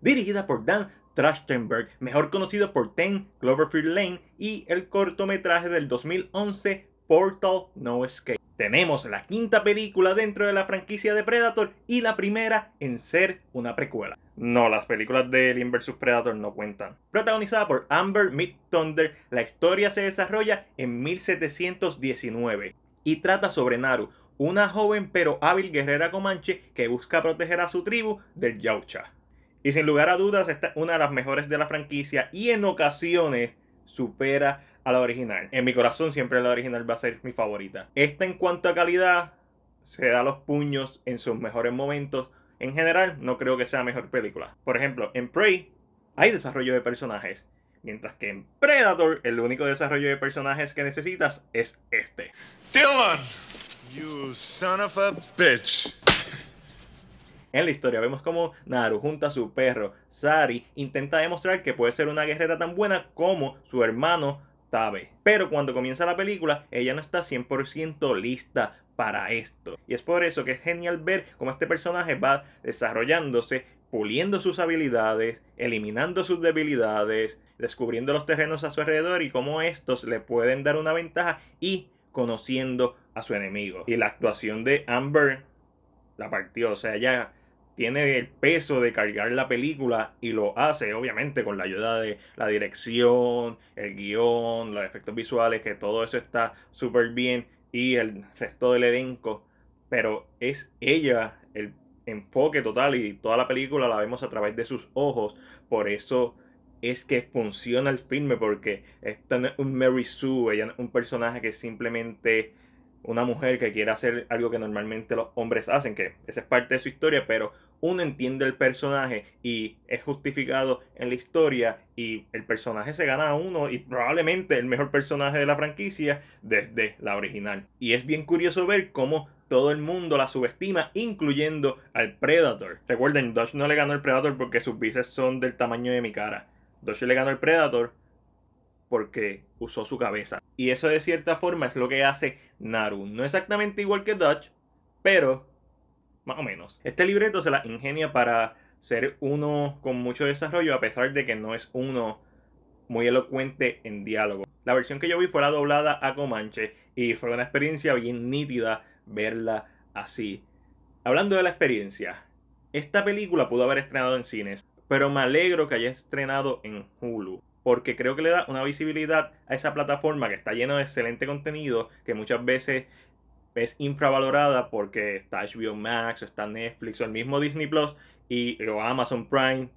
dirigida por Dan Trachtenberg, mejor conocido por Ten Cloverfield Lane y el cortometraje del 2011 Portal No Escape. Tenemos la quinta película dentro de la franquicia de Predator y la primera en ser una precuela. No, las películas de Alien vs Predator no cuentan. Protagonizada por Amber Mid la historia se desarrolla en 1719 y trata sobre Naru, una joven pero hábil guerrera comanche que busca proteger a su tribu del Yaucha. Y sin lugar a dudas, esta es una de las mejores de la franquicia y en ocasiones supera a la original. En mi corazón siempre la original va a ser mi favorita. Esta en cuanto a calidad se da los puños en sus mejores momentos. En general, no creo que sea mejor película. Por ejemplo, en Prey hay desarrollo de personajes. Mientras que en Predator, el único desarrollo de personajes que necesitas es este. Dylan, you son of a bitch. En la historia vemos como Naru junta a su perro, Sari, intenta demostrar que puede ser una guerrera tan buena como su hermano Tabe. Pero cuando comienza la película, ella no está 100% lista para esto. Y es por eso que es genial ver cómo este personaje va desarrollándose, puliendo sus habilidades, eliminando sus debilidades, descubriendo los terrenos a su alrededor y cómo estos le pueden dar una ventaja y conociendo a su enemigo. Y la actuación de Amber la partió, o sea, ya tiene el peso de cargar la película y lo hace, obviamente, con la ayuda de la dirección, el guión, los efectos visuales, que todo eso está súper bien y el resto del elenco. Pero es ella el enfoque total y toda la película la vemos a través de sus ojos. Por eso es que funciona el filme, porque es no es un Mary Sue, ella es un personaje que simplemente una mujer que quiere hacer algo que normalmente los hombres hacen, que esa es parte de su historia, pero uno entiende el personaje y es justificado en la historia y el personaje se gana a uno y probablemente el mejor personaje de la franquicia desde la original. Y es bien curioso ver cómo todo el mundo la subestima, incluyendo al Predator. Recuerden, Dodge no le ganó al Predator porque sus bíceps son del tamaño de mi cara. Dodge le ganó al Predator porque usó su cabeza. Y eso de cierta forma es lo que hace Naru. No exactamente igual que Dutch, pero más o menos. Este libreto se la ingenia para ser uno con mucho desarrollo, a pesar de que no es uno muy elocuente en diálogo. La versión que yo vi fue la doblada a Comanche y fue una experiencia bien nítida verla así. Hablando de la experiencia, esta película pudo haber estrenado en cines, pero me alegro que haya estrenado en Hulu, porque creo que le da una visibilidad a esa plataforma que está llena de excelente contenido que muchas veces es infravalorada porque está HBO Max, está Netflix o el mismo Disney Plus y Amazon Prime,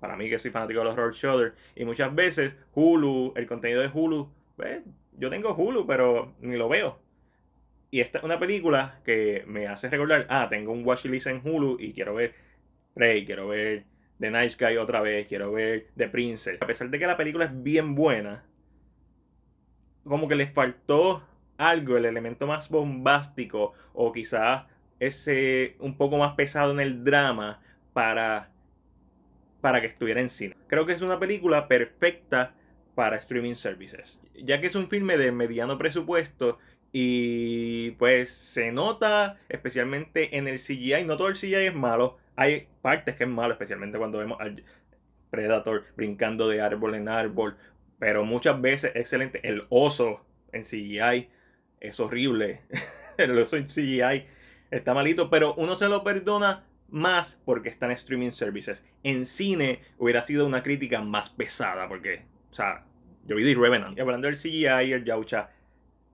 para mí que soy fanático de los horror shoulders, y muchas veces Hulu, el contenido de Hulu, pues, yo tengo Hulu pero ni lo veo. Y esta es una película que me hace recordar, ah, tengo un list en Hulu y quiero ver Rey, quiero ver The Nice Guy otra vez, quiero ver The Princess. A pesar de que la película es bien buena, como que les faltó algo, el elemento más bombástico o quizás ese un poco más pesado en el drama para, para que estuviera en cine. Creo que es una película perfecta para streaming services, ya que es un filme de mediano presupuesto y pues se nota especialmente en el CGI, no todo el CGI es malo, hay partes que es malo, especialmente cuando vemos al Predator brincando de árbol en árbol, pero muchas veces excelente el oso en CGI es horrible. el CGI está malito, pero uno se lo perdona más porque está en streaming services. En cine hubiera sido una crítica más pesada porque, o sea, yo vi The Y hablando del CGI y el Yaucha,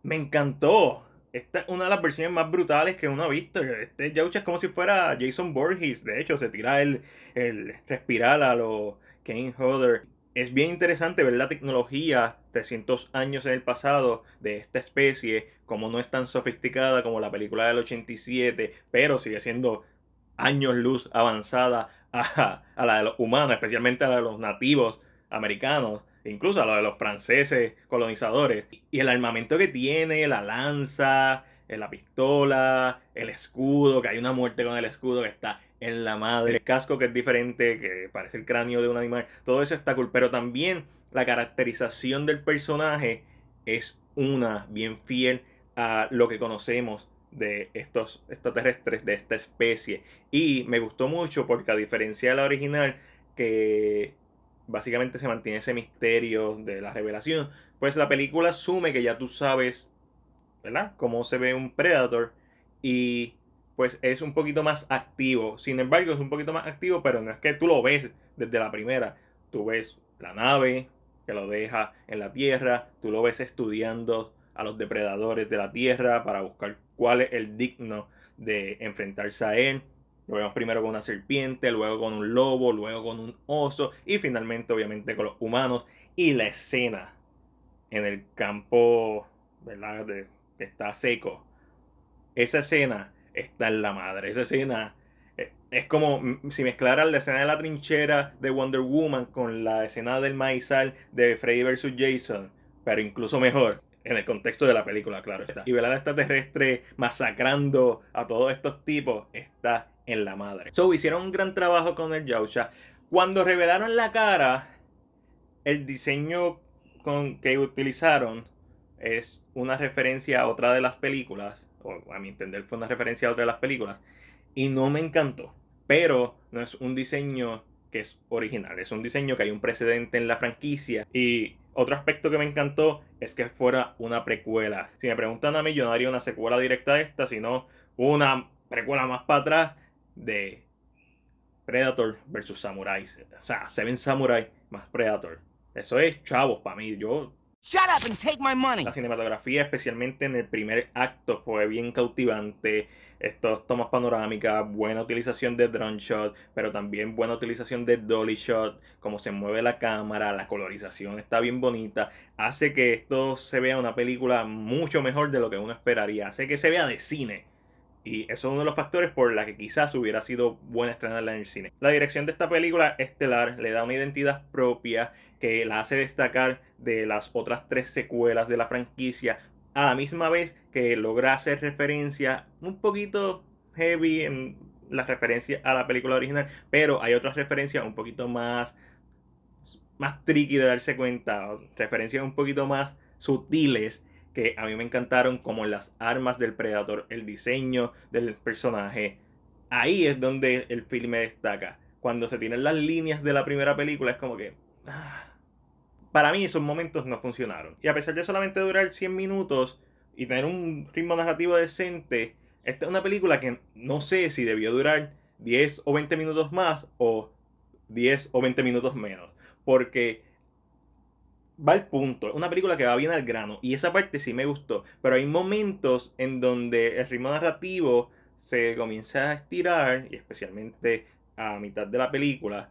me encantó. Esta es una de las versiones más brutales que uno ha visto. Este Yaucha es como si fuera Jason Borges. De hecho, se tira el, el respirar a los Kane Hodder. Es bien interesante ver la tecnología 300 años en el pasado de esta especie, como no es tan sofisticada como la película del 87, pero sigue siendo años luz avanzada a, la de los humanos, especialmente a los nativos americanos, incluso a la de los franceses colonizadores. Y el armamento que tiene, la lanza, la pistola, el escudo, que hay una muerte con el escudo que está en la madre, el casco que es diferente, que parece el cráneo de un animal, todo eso está cool, pero también la caracterización del personaje es una bien fiel a lo que conocemos de estos extraterrestres, de esta especie. Y me gustó mucho porque a diferencia de la original, que básicamente se mantiene ese misterio de la revelación, pues la película asume que ya tú sabes, ¿verdad?, cómo se ve un Predator y pues es un poquito más activo. Sin embargo, es un poquito más activo, pero no es que tú lo ves desde la primera. Tú ves la nave, que lo deja en la tierra, tú lo ves estudiando a los depredadores de la tierra para buscar cuál es el digno de enfrentarse a él. Lo vemos primero con una serpiente, luego con un lobo, luego con un oso y finalmente obviamente con los humanos. Y la escena en el campo, ¿verdad? que está seco. Esa escena está en la madre. Esa escena es como mm, si mezclaran la escena de la trinchera de Wonder Woman con la escena del maizal de Freddy vs. Jason, pero incluso mejor. En el contexto de la película, claro está. Y ver a extraterrestre masacrando a todos estos tipos está en la madre. So, hicieron un gran trabajo con el Yautja. Cuando revelaron la cara, el diseño con que utilizaron es una referencia a otra de las películas, o a mi entender fue una referencia a otra de las películas, y no me encantó. Pero no es un diseño que es original, es un diseño que hay un precedente en la franquicia. Y otro aspecto que me encantó es que fuera una precuela. Si me preguntan a mí, yo no haría una secuela directa a esta, sino una precuela más para atrás de Predator versus Samurai. O sea, Seven Samurai más Predator. Eso es chavos para mí. Yo Shut up and take my money. La cinematografía, especialmente en el primer acto, fue bien cautivante. Estos tomas panorámicas, buena utilización de drone shot, pero también buena utilización de dolly shot, cómo se mueve la cámara, la colorización está bien bonita, hace que esto se vea una película mucho mejor de lo que uno esperaría, hace que se vea de cine. Y eso es uno de los factores por la que quizás hubiera sido buena estrenarla en el cine. La dirección de esta película estelar le da una identidad propia que la hace destacar de las otras tres secuelas de la franquicia, a la misma vez que logra hacer referencia un poquito heavy en las referencias a la película original, pero hay otras referencias un poquito más más tricky de darse cuenta, referencias un poquito más sutiles que a mí me encantaron, como las armas del Predator, el diseño del personaje. Ahí es donde el filme destaca. Cuando se tienen las líneas de la primera película, es como que. Ah, para mí, esos momentos no funcionaron. Y a pesar de solamente durar 100 minutos y tener un ritmo narrativo decente, esta es una película que no sé si debió durar 10 o 20 minutos más o 10 o 20 minutos menos. Porque va al punto. una película que va bien al grano. Y esa parte sí me gustó. Pero hay momentos en donde el ritmo narrativo se comienza a estirar, y especialmente a mitad de la película.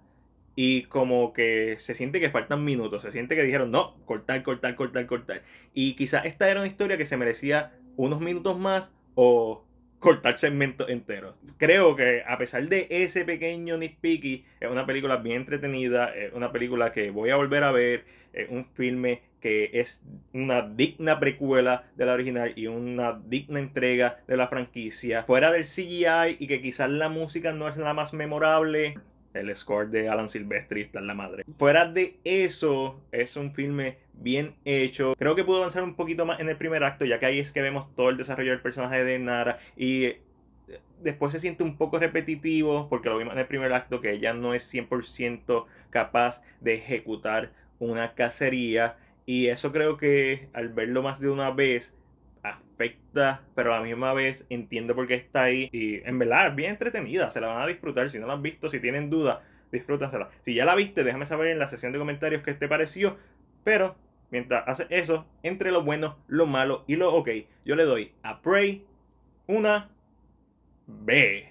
Y como que se siente que faltan minutos, se siente que dijeron, no, cortar, cortar, cortar, cortar. Y quizás esta era una historia que se merecía unos minutos más o cortar segmentos enteros. Creo que a pesar de ese pequeño nitpicky, es una película bien entretenida, es una película que voy a volver a ver, es un filme que es una digna precuela de la original y una digna entrega de la franquicia. Fuera del CGI y que quizás la música no es la más memorable, el score de Alan Silvestri está en la madre. Fuera de eso, es un filme bien hecho. Creo que pudo avanzar un poquito más en el primer acto, ya que ahí es que vemos todo el desarrollo del personaje de Nara y eh, después se siente un poco repetitivo porque lo vimos en el primer acto que ella no es 100% capaz de ejecutar una cacería y eso creo que al verlo más de una vez perfecta, pero a la misma vez entiendo por qué está ahí. Y en verdad es bien entretenida, se la van a disfrutar. Si no la han visto, si tienen dudas, disfrútansela. Si ya la viste, déjame saber en la sección de comentarios qué te pareció. Pero mientras hace eso, entre lo bueno, lo malo y lo ok, yo le doy a Prey una B.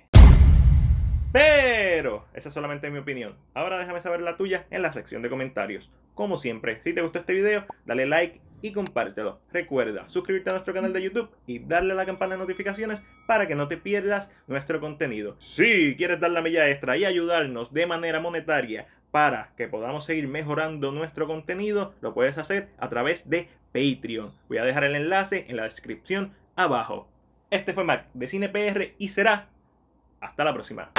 Pero esa es solamente mi opinión. Ahora déjame saber la tuya en la sección de comentarios. Como siempre, si te gustó este video, dale like y compártelo. Recuerda suscribirte a nuestro canal de YouTube y darle a la campana de notificaciones para que no te pierdas nuestro contenido. Si quieres dar la milla extra y ayudarnos de manera monetaria para que podamos seguir mejorando nuestro contenido, lo puedes hacer a través de Patreon. Voy a dejar el enlace en la descripción abajo. Este fue Mac de CinePR y será hasta la próxima.